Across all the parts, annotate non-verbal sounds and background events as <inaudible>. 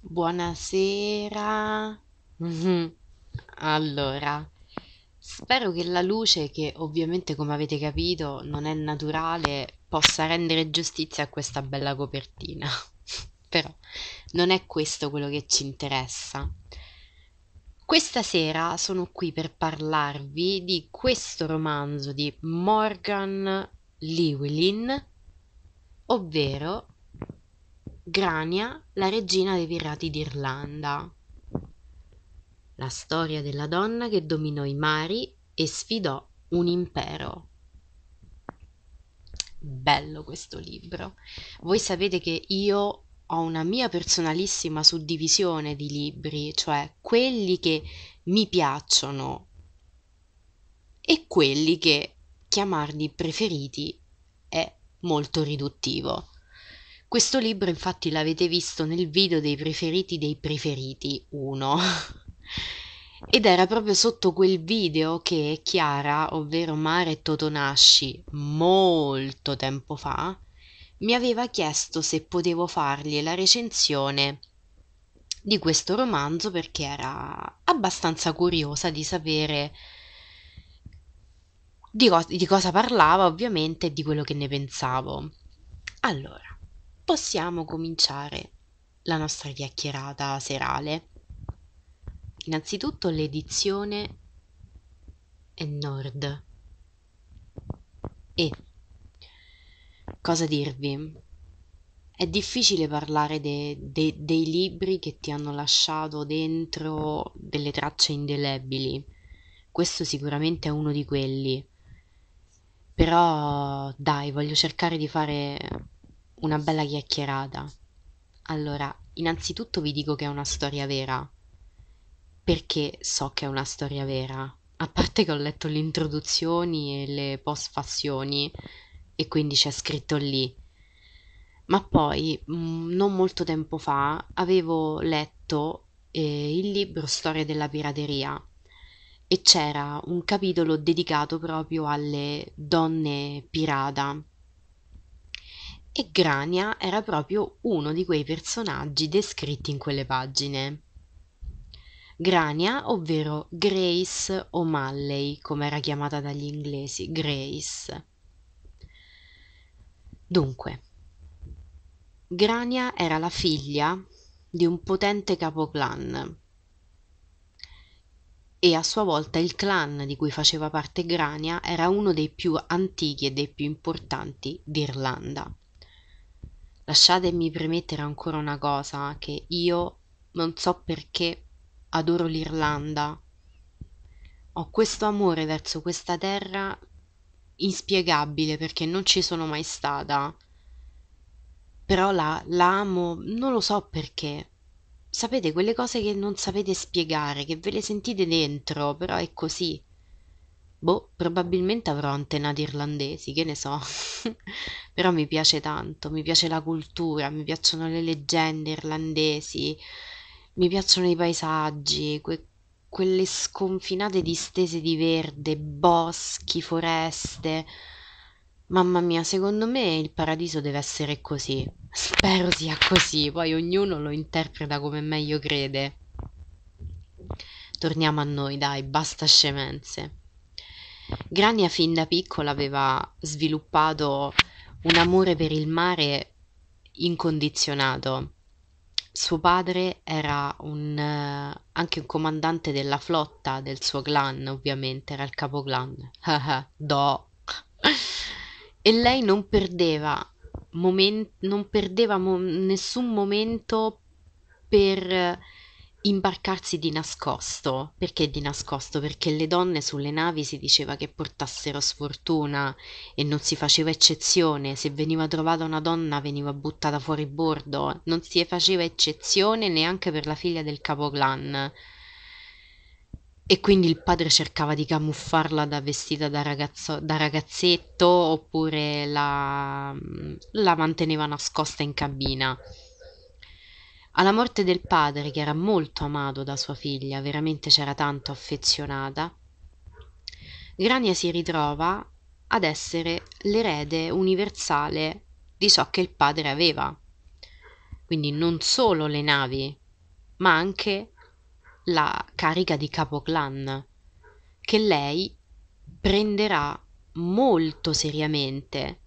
Buonasera. Mhm. Allora, spero che la luce, che ovviamente come avete capito non è naturale, possa rendere giustizia a questa bella copertina. <laughs> Però non è questo quello che ci interessa. Questa sera sono qui per parlarvi di questo romanzo di Morgan Llewellyn, ovvero Grania, la regina dei pirati d'Irlanda. La storia della donna che dominò i mari e sfidò un impero. Bello questo libro. Voi sapete che io ho una mia personalissima suddivisione di libri, cioè quelli che mi piacciono e quelli che chiamarli preferiti è molto riduttivo questo libro infatti l'avete visto nel video dei preferiti dei preferiti 1 <laughs> ed era proprio sotto quel video che Chiara, ovvero Mare Totonasci, molto tempo fa, mi aveva chiesto se potevo fargli la recensione di questo romanzo perché era abbastanza curiosa di sapere di, co- di cosa parlava ovviamente e di quello che ne pensavo. Allora, possiamo cominciare la nostra chiacchierata serale. Innanzitutto l'edizione è Nord. E cosa dirvi? È difficile parlare de, de, dei libri che ti hanno lasciato dentro delle tracce indelebili. Questo sicuramente è uno di quelli. Però dai, voglio cercare di fare una bella chiacchierata allora innanzitutto vi dico che è una storia vera perché so che è una storia vera a parte che ho letto le introduzioni e le postfazioni e quindi c'è scritto lì ma poi mm, non molto tempo fa avevo letto eh, il libro Storia della pirateria e c'era un capitolo dedicato proprio alle donne pirata e Grania era proprio uno di quei personaggi descritti in quelle pagine. Grania, ovvero Grace O'Malley, come era chiamata dagli inglesi, Grace. Dunque, Grania era la figlia di un potente capoclan e a sua volta il clan di cui faceva parte Grania era uno dei più antichi e dei più importanti d'Irlanda lasciatemi premettere ancora una cosa che io non so perché adoro l'irlanda ho questo amore verso questa terra inspiegabile perché non ci sono mai stata però la, la amo non lo so perché sapete quelle cose che non sapete spiegare che ve le sentite dentro però è così Boh, probabilmente avrò antenati irlandesi, che ne so. <laughs> Però mi piace tanto, mi piace la cultura, mi piacciono le leggende irlandesi, mi piacciono i paesaggi, que- quelle sconfinate distese di verde, boschi, foreste. Mamma mia, secondo me il paradiso deve essere così. Spero sia così, poi ognuno lo interpreta come meglio crede. Torniamo a noi, dai, basta scemenze. Grania fin da piccola aveva sviluppato un amore per il mare incondizionato. Suo padre era un, eh, anche un comandante della flotta del suo clan, ovviamente, era il capoclan. <laughs> Do. e lei non perdeva, momen- non perdeva mo- nessun momento per imbarcarsi di nascosto. Perché di nascosto? Perché le donne sulle navi si diceva che portassero sfortuna e non si faceva eccezione. Se veniva trovata una donna veniva buttata fuori bordo. Non si faceva eccezione neanche per la figlia del capoclan. E quindi il padre cercava di camuffarla da vestita da, ragazzo, da ragazzetto oppure la, la manteneva nascosta in cabina alla morte del padre che era molto amato da sua figlia veramente c'era tanto affezionata grania si ritrova ad essere l'erede universale di ciò che il padre aveva quindi non solo le navi ma anche la carica di capoclan che lei prenderà molto seriamente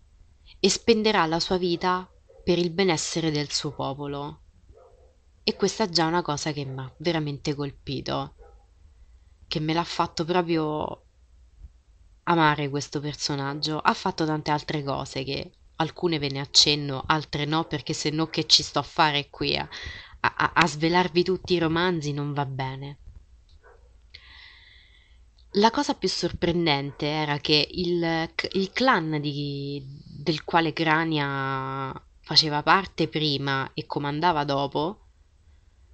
e spenderà la sua vita per il benessere del suo popolo e questa è già una cosa che mi ha veramente colpito, che me l'ha fatto proprio amare questo personaggio. Ha fatto tante altre cose che alcune ve ne accenno, altre no, perché se no che ci sto a fare qui a, a, a svelarvi tutti i romanzi non va bene. La cosa più sorprendente era che il, il clan di, del quale Crania faceva parte prima e comandava dopo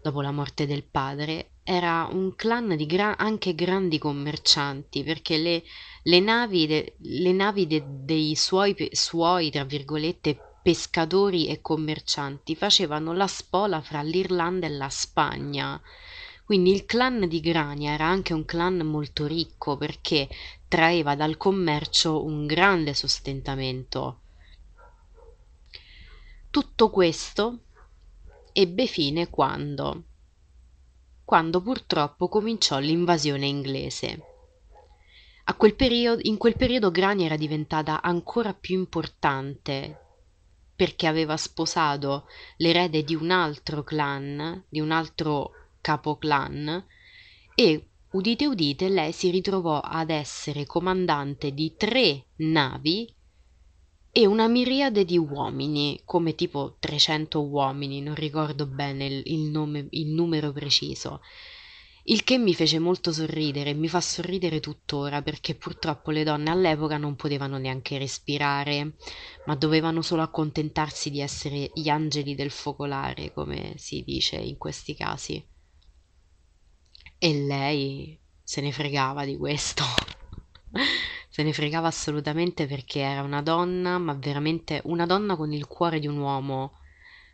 dopo la morte del padre era un clan di gra- anche grandi commercianti perché le, le navi, de- le navi de- dei suoi, pe- suoi, tra virgolette, pescatori e commercianti facevano la spola fra l'Irlanda e la Spagna. Quindi il clan di Grania era anche un clan molto ricco perché traeva dal commercio un grande sostentamento. Tutto questo ebbe fine quando quando purtroppo cominciò l'invasione inglese quel periodo in quel periodo grani era diventata ancora più importante perché aveva sposato l'erede di un altro clan di un altro capoclan e udite udite lei si ritrovò ad essere comandante di tre navi e una miriade di uomini come tipo 300 uomini non ricordo bene il, il, nome, il numero preciso il che mi fece molto sorridere e mi fa sorridere tuttora perché purtroppo le donne all'epoca non potevano neanche respirare, ma dovevano solo accontentarsi di essere gli angeli del focolare, come si dice in questi casi. E lei se ne fregava di questo. <laughs> se ne fregava assolutamente perché era una donna ma veramente una donna con il cuore di un uomo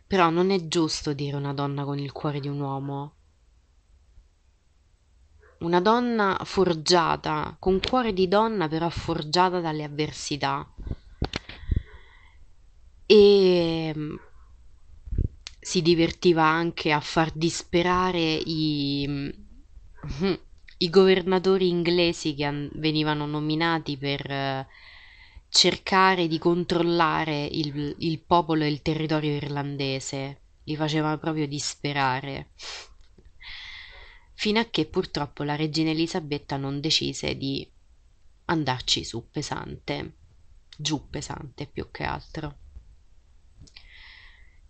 però non è giusto dire una donna con il cuore di un uomo una donna forgiata con cuore di donna però forgiata dalle avversità e mm, si divertiva anche a far disperare i mm, <laughs> i governatori inglesi che an- venivano nominati per eh, cercare di controllare il, il popolo e il territorio irlandese, li faceva proprio disperare fino a che purtroppo la regina Elisabetta non decise di andarci su pesante, giù pesante più che altro.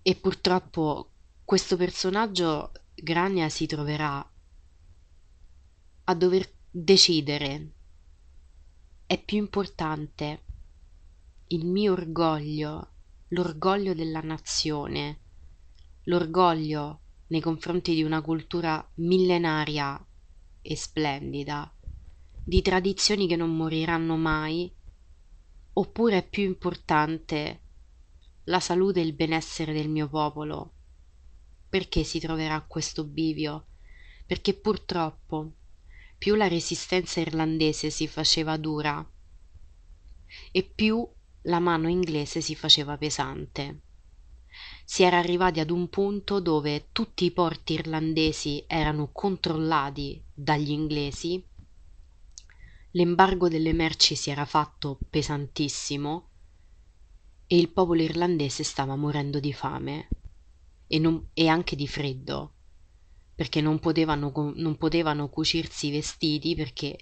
E purtroppo questo personaggio Grania si troverà a dover decidere è più importante il mio orgoglio l'orgoglio della nazione l'orgoglio nei confronti di una cultura millenaria e splendida di tradizioni che non moriranno mai oppure è più importante la salute e il benessere del mio popolo perché si troverà a questo bivio perché purtroppo più la resistenza irlandese si faceva dura e più la mano inglese si faceva pesante si era arrivati ad un punto dove tutti i porti irlandesi erano controllati dagli inglesi l'embargo delle merci si era fatto pesantissimo e il popolo irlandese stava morendo di fame e, non, e anche di freddo perché non potevano, non potevano cucirsi i vestiti perché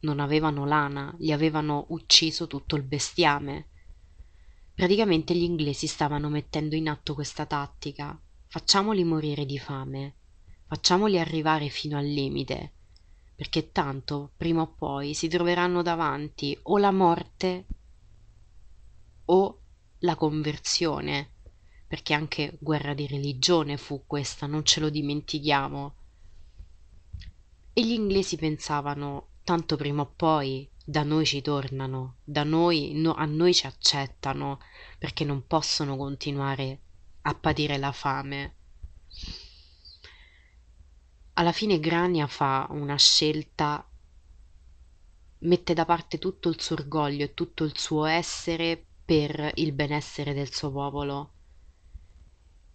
non avevano lana, gli avevano ucciso tutto il bestiame. Praticamente gli inglesi stavano mettendo in atto questa tattica. Facciamoli morire di fame, facciamoli arrivare fino al limite, perché tanto, prima o poi, si troveranno davanti o la morte o la conversione perché anche guerra di religione fu questa non ce lo dimentichiamo e gli inglesi pensavano tanto prima o poi da noi ci tornano da noi a noi ci accettano perché non possono continuare a patire la fame alla fine Grania fa una scelta, mette da parte tutto il suo orgoglio e tutto il suo essere per il benessere del suo popolo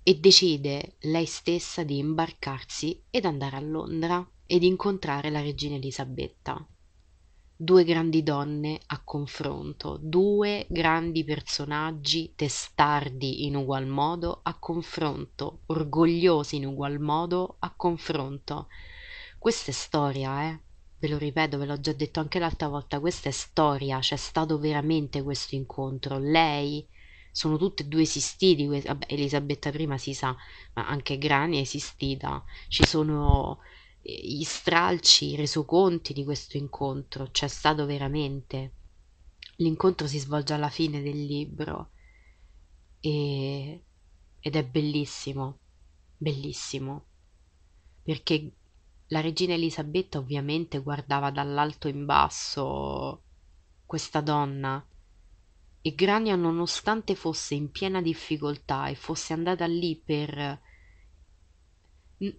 e decide lei stessa di imbarcarsi ed andare a Londra ed incontrare la regina Elisabetta. Due grandi donne a confronto, due grandi personaggi testardi in ugual modo a confronto, orgogliosi in ugual modo a confronto. Questa è storia, eh? ve lo ripeto, ve l'ho già detto anche l'altra volta, questa è storia, c'è stato veramente questo incontro. Lei sono tutte e due esistiti, Elisabetta I si sa, ma anche Grani è esistita, ci sono eh, gli stralci, i resoconti di questo incontro, c'è stato veramente. L'incontro si svolge alla fine del libro e, ed è bellissimo, bellissimo, perché la regina Elisabetta ovviamente guardava dall'alto in basso questa donna e grania nonostante fosse in piena difficoltà e fosse andata lì per mm,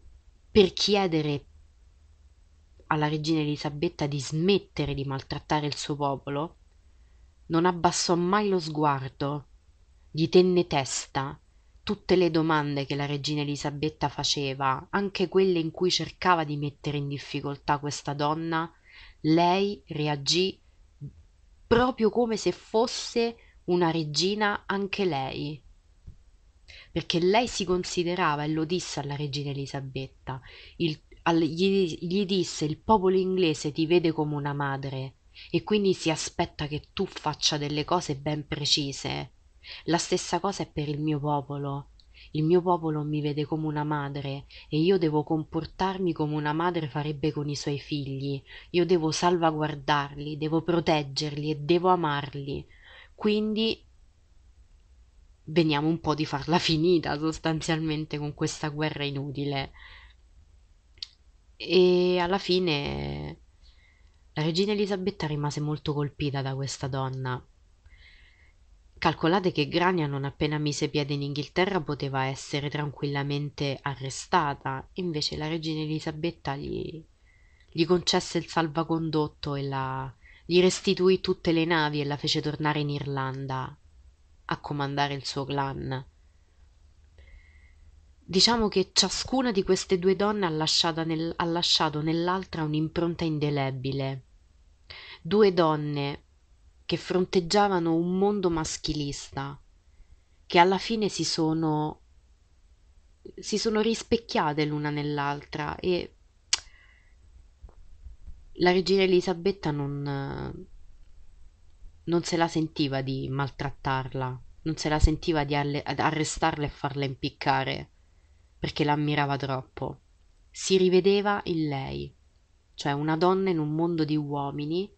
per chiedere alla regina Elisabetta di smettere di maltrattare il suo popolo, non abbassò mai lo sguardo, gli tenne testa tutte le domande che la regina Elisabetta faceva, anche quelle in cui cercava di mettere in difficoltà questa donna, lei reagì proprio come se fosse una regina anche lei perché lei si considerava e lo disse alla regina elisabetta il, al, gli, gli disse il popolo inglese ti vede come una madre e quindi si aspetta che tu faccia delle cose ben precise la stessa cosa è per il mio popolo il mio popolo mi vede come una madre e io devo comportarmi come una madre farebbe con i suoi figli io devo salvaguardarli devo proteggerli e devo amarli quindi veniamo un po di farla <laughs> finita sostanzialmente con questa guerra inutile e alla fine la regina Elisabetta rimase molto colpita da questa donna calcolate che grania non appena mise piede in inghilterra poteva essere tranquillamente arrestata invece la regina elisabetta gli gli concesse il salvacondotto e la gli restituì tutte le navi e la fece tornare in irlanda a comandare il suo clan diciamo che ciascuna di queste due donne ha, nel, ha lasciato nell'altra un'impronta indelebile due donne che fronteggiavano un mondo maschilista che alla fine si sono si sono rispecchiate l'una nell'altra e la regina Elisabetta non non se la sentiva di maltrattarla, non se la sentiva di alle- arrestarla e farla impiccare, perché l'ammirava troppo. Si rivedeva in lei, cioè una donna in un mondo di uomini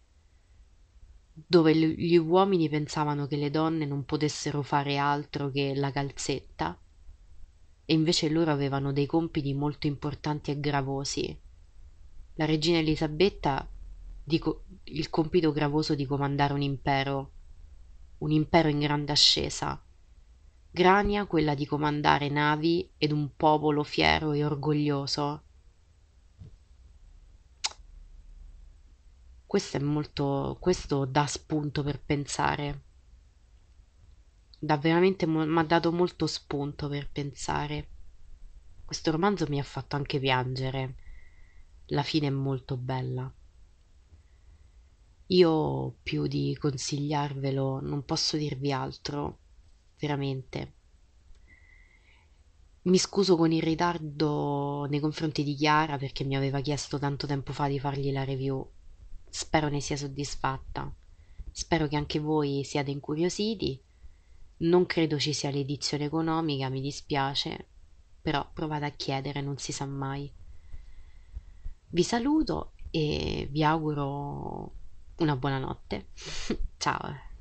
dove gli uomini pensavano che le donne non potessero fare altro che la calzetta e invece loro avevano dei compiti molto importanti e gravosi la regina elisabetta il compito gravoso di comandare un impero un impero in grande ascesa grania quella di comandare navi ed un popolo fiero e orgoglioso questo è molto questo dà spunto per pensare dà veramente mi ha dato molto spunto per pensare questo romanzo mi ha fatto anche piangere la fine è molto bella io più di consigliarvelo non posso dirvi altro veramente mi scuso con il ritardo nei confronti di Chiara perché mi aveva chiesto tanto tempo fa di fargli la review spero ne sia soddisfatta spero che anche voi siate incuriositi non credo ci sia l'edizione economica mi dispiace però provate a chiedere non si sa mai vi saluto e vi auguro una buona notte <laughs> ciao